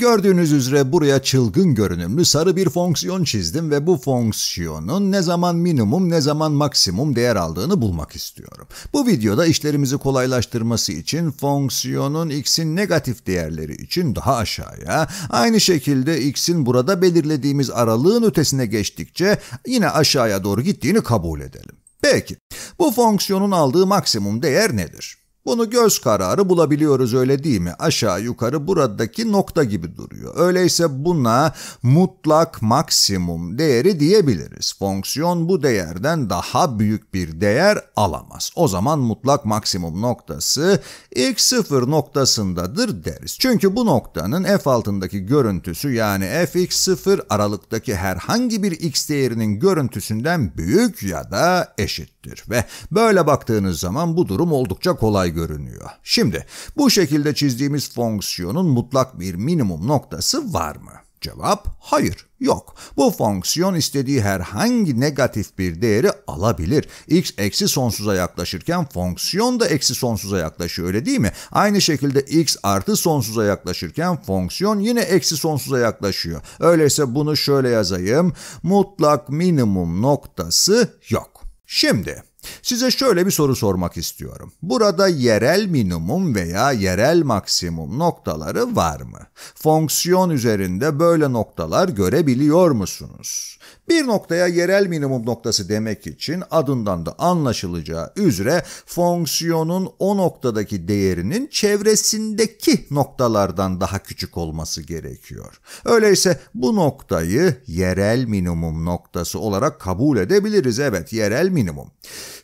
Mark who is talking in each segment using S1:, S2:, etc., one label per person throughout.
S1: Gördüğünüz üzere buraya çılgın görünümlü sarı bir fonksiyon çizdim ve bu fonksiyonun ne zaman minimum ne zaman maksimum değer aldığını bulmak istiyorum. Bu videoda işlerimizi kolaylaştırması için fonksiyonun x'in negatif değerleri için daha aşağıya, aynı şekilde x'in burada belirlediğimiz aralığın ötesine geçtikçe yine aşağıya doğru gittiğini kabul edelim. Peki, bu fonksiyonun aldığı maksimum değer nedir? Bunu göz kararı bulabiliyoruz öyle değil mi? Aşağı yukarı buradaki nokta gibi duruyor. Öyleyse buna mutlak maksimum değeri diyebiliriz. Fonksiyon bu değerden daha büyük bir değer alamaz. O zaman mutlak maksimum noktası x0 noktasındadır deriz. Çünkü bu noktanın f altındaki görüntüsü yani fx0 aralıktaki herhangi bir x değerinin görüntüsünden büyük ya da eşittir. Ve böyle baktığınız zaman bu durum oldukça kolay görünüyor. Şimdi bu şekilde çizdiğimiz fonksiyonun mutlak bir minimum noktası var mı? Cevap hayır, yok. Bu fonksiyon istediği herhangi negatif bir değeri alabilir. x eksi sonsuza yaklaşırken fonksiyon da eksi sonsuza yaklaşıyor öyle değil mi? Aynı şekilde x artı sonsuza yaklaşırken fonksiyon yine eksi sonsuza yaklaşıyor. Öyleyse bunu şöyle yazayım. Mutlak minimum noktası yok. Şimdi Size şöyle bir soru sormak istiyorum. Burada yerel minimum veya yerel maksimum noktaları var mı? Fonksiyon üzerinde böyle noktalar görebiliyor musunuz? Bir noktaya yerel minimum noktası demek için adından da anlaşılacağı üzere fonksiyonun o noktadaki değerinin çevresindeki noktalardan daha küçük olması gerekiyor. Öyleyse bu noktayı yerel minimum noktası olarak kabul edebiliriz. Evet, yerel minimum.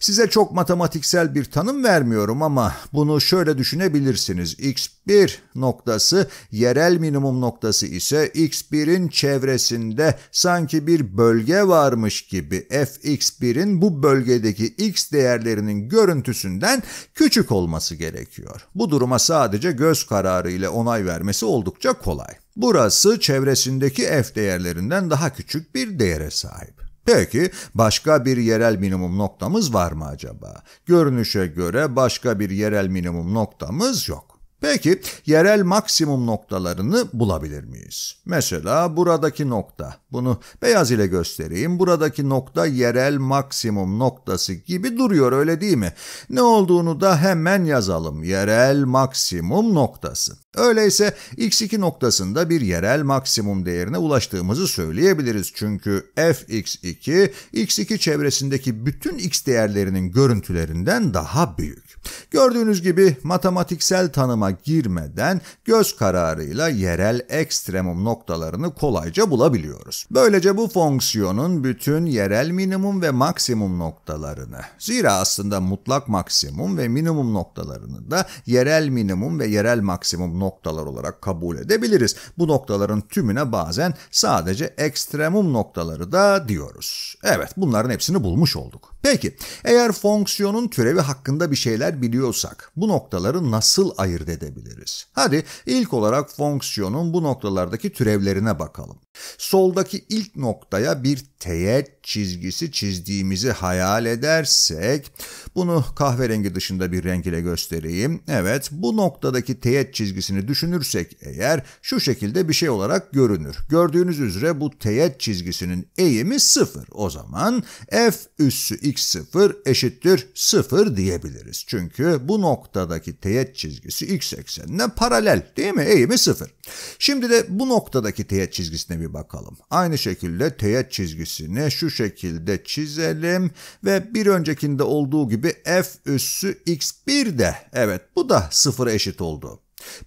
S1: Size çok matematiksel bir tanım vermiyorum ama bunu şöyle düşünebilirsiniz. X1 noktası yerel minimum noktası ise X1'in çevresinde sanki bir bölge varmış gibi Fx1'in bu bölgedeki X değerlerinin görüntüsünden küçük olması gerekiyor. Bu duruma sadece göz kararı ile onay vermesi oldukça kolay. Burası çevresindeki f değerlerinden daha küçük bir değere sahip. Peki başka bir yerel minimum noktamız var mı acaba? Görünüşe göre başka bir yerel minimum noktamız yok. Peki yerel maksimum noktalarını bulabilir miyiz? Mesela buradaki nokta. Bunu beyaz ile göstereyim. Buradaki nokta yerel maksimum noktası gibi duruyor öyle değil mi? Ne olduğunu da hemen yazalım. Yerel maksimum noktası. Öyleyse x2 noktasında bir yerel maksimum değerine ulaştığımızı söyleyebiliriz. Çünkü fx2, x2 çevresindeki bütün x değerlerinin görüntülerinden daha büyük. Gördüğünüz gibi matematiksel tanıma girmeden göz kararıyla yerel ekstremum noktalarını kolayca bulabiliyoruz. Böylece bu fonksiyonun bütün yerel minimum ve maksimum noktalarını, zira aslında mutlak maksimum ve minimum noktalarını da yerel minimum ve yerel maksimum noktalarını noktalar olarak kabul edebiliriz. Bu noktaların tümüne bazen sadece ekstremum noktaları da diyoruz. Evet bunların hepsini bulmuş olduk. Peki eğer fonksiyonun türevi hakkında bir şeyler biliyorsak bu noktaları nasıl ayırt edebiliriz? Hadi ilk olarak fonksiyonun bu noktalardaki türevlerine bakalım. Soldaki ilk noktaya bir teğet çizgisi çizdiğimizi hayal edersek, bunu kahverengi dışında bir renk ile göstereyim. Evet, bu noktadaki teğet çizgisini düşünürsek eğer şu şekilde bir şey olarak görünür. Gördüğünüz üzere bu teğet çizgisinin eğimi sıfır. O zaman f üssü x sıfır eşittir sıfır diyebiliriz. Çünkü bu noktadaki teğet çizgisi x eksenine paralel değil mi? Eğimi sıfır. Şimdi de bu noktadaki teğet çizgisine bir bir bakalım. Aynı şekilde teğet çizgisini şu şekilde çizelim ve bir öncekinde olduğu gibi f üssü x1 de evet bu da sıfıra eşit oldu.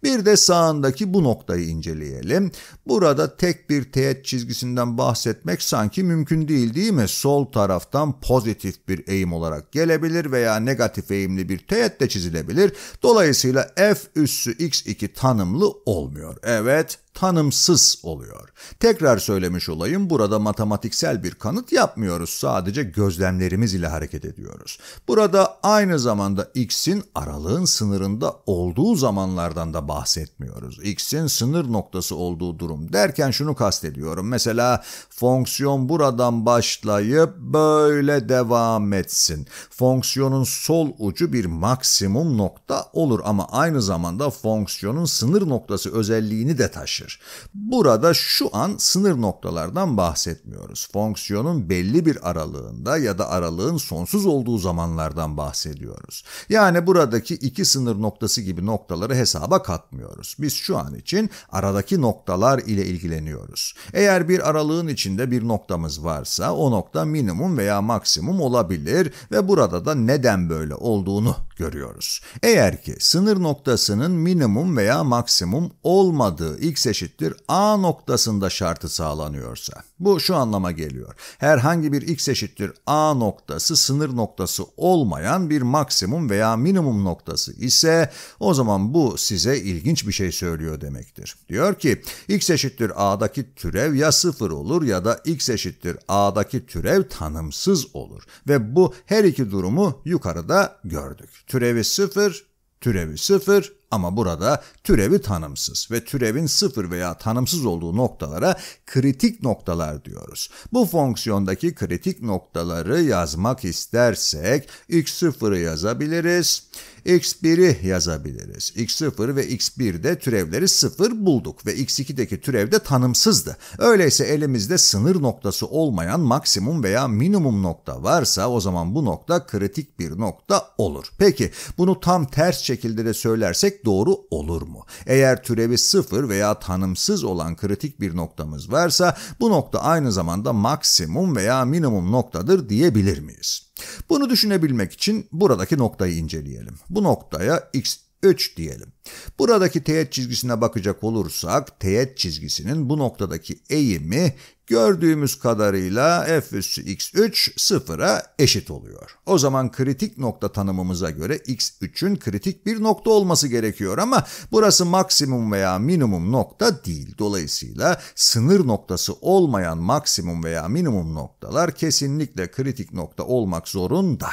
S1: Bir de sağındaki bu noktayı inceleyelim. Burada tek bir teğet çizgisinden bahsetmek sanki mümkün değil değil mi? Sol taraftan pozitif bir eğim olarak gelebilir veya negatif eğimli bir teğet de çizilebilir. Dolayısıyla f üssü x2 tanımlı olmuyor. Evet tanımsız oluyor. Tekrar söylemiş olayım burada matematiksel bir kanıt yapmıyoruz sadece gözlemlerimiz ile hareket ediyoruz. Burada aynı zamanda x'in aralığın sınırında olduğu zamanlardan da bahsetmiyoruz. x'in sınır noktası olduğu durum derken şunu kastediyorum. Mesela fonksiyon buradan başlayıp böyle devam etsin. Fonksiyonun sol ucu bir maksimum nokta olur ama aynı zamanda fonksiyonun sınır noktası özelliğini de taşır gerektirir. Burada şu an sınır noktalardan bahsetmiyoruz. Fonksiyonun belli bir aralığında ya da aralığın sonsuz olduğu zamanlardan bahsediyoruz. Yani buradaki iki sınır noktası gibi noktaları hesaba katmıyoruz. Biz şu an için aradaki noktalar ile ilgileniyoruz. Eğer bir aralığın içinde bir noktamız varsa o nokta minimum veya maksimum olabilir ve burada da neden böyle olduğunu görüyoruz. Eğer ki sınır noktasının minimum veya maksimum olmadığı x eşittir a noktasında şartı sağlanıyorsa. Bu şu anlama geliyor. Herhangi bir x eşittir a noktası sınır noktası olmayan bir maksimum veya minimum noktası ise o zaman bu size ilginç bir şey söylüyor demektir. Diyor ki x eşittir a'daki türev ya sıfır olur ya da x eşittir a'daki türev tanımsız olur ve bu her iki durumu yukarıda gördük. Türevi sıfır, türevi sıfır ama burada türevi tanımsız ve türevin sıfır veya tanımsız olduğu noktalara kritik noktalar diyoruz. Bu fonksiyondaki kritik noktaları yazmak istersek x sıfırı yazabiliriz, x1'i yazabiliriz. x0 ve x1'de türevleri 0 bulduk ve x2'deki türev de tanımsızdı. Öyleyse elimizde sınır noktası olmayan maksimum veya minimum nokta varsa o zaman bu nokta kritik bir nokta olur. Peki bunu tam ters şekilde de söylersek doğru olur mu? Eğer türevi 0 veya tanımsız olan kritik bir noktamız varsa bu nokta aynı zamanda maksimum veya minimum noktadır diyebilir miyiz? Bunu düşünebilmek için buradaki noktayı inceleyelim. Bu noktaya x 3 diyelim. Buradaki teğet çizgisine bakacak olursak teğet çizgisinin bu noktadaki eğimi gördüğümüz kadarıyla f üssü x3 sıfıra eşit oluyor. O zaman kritik nokta tanımımıza göre x3'ün kritik bir nokta olması gerekiyor ama burası maksimum veya minimum nokta değil. Dolayısıyla sınır noktası olmayan maksimum veya minimum noktalar kesinlikle kritik nokta olmak zorunda.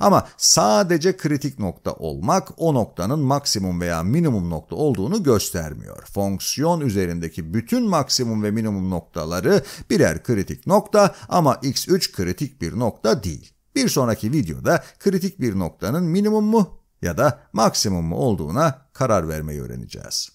S1: Ama sadece kritik nokta olmak o noktanın maksimum veya minimum nokta olduğunu göstermiyor. Fonksiyon üzerindeki bütün maksimum ve minimum noktaları birer kritik nokta ama x3 kritik bir nokta değil. Bir sonraki videoda kritik bir noktanın minimum mu ya da maksimum mu olduğuna karar vermeyi öğreneceğiz.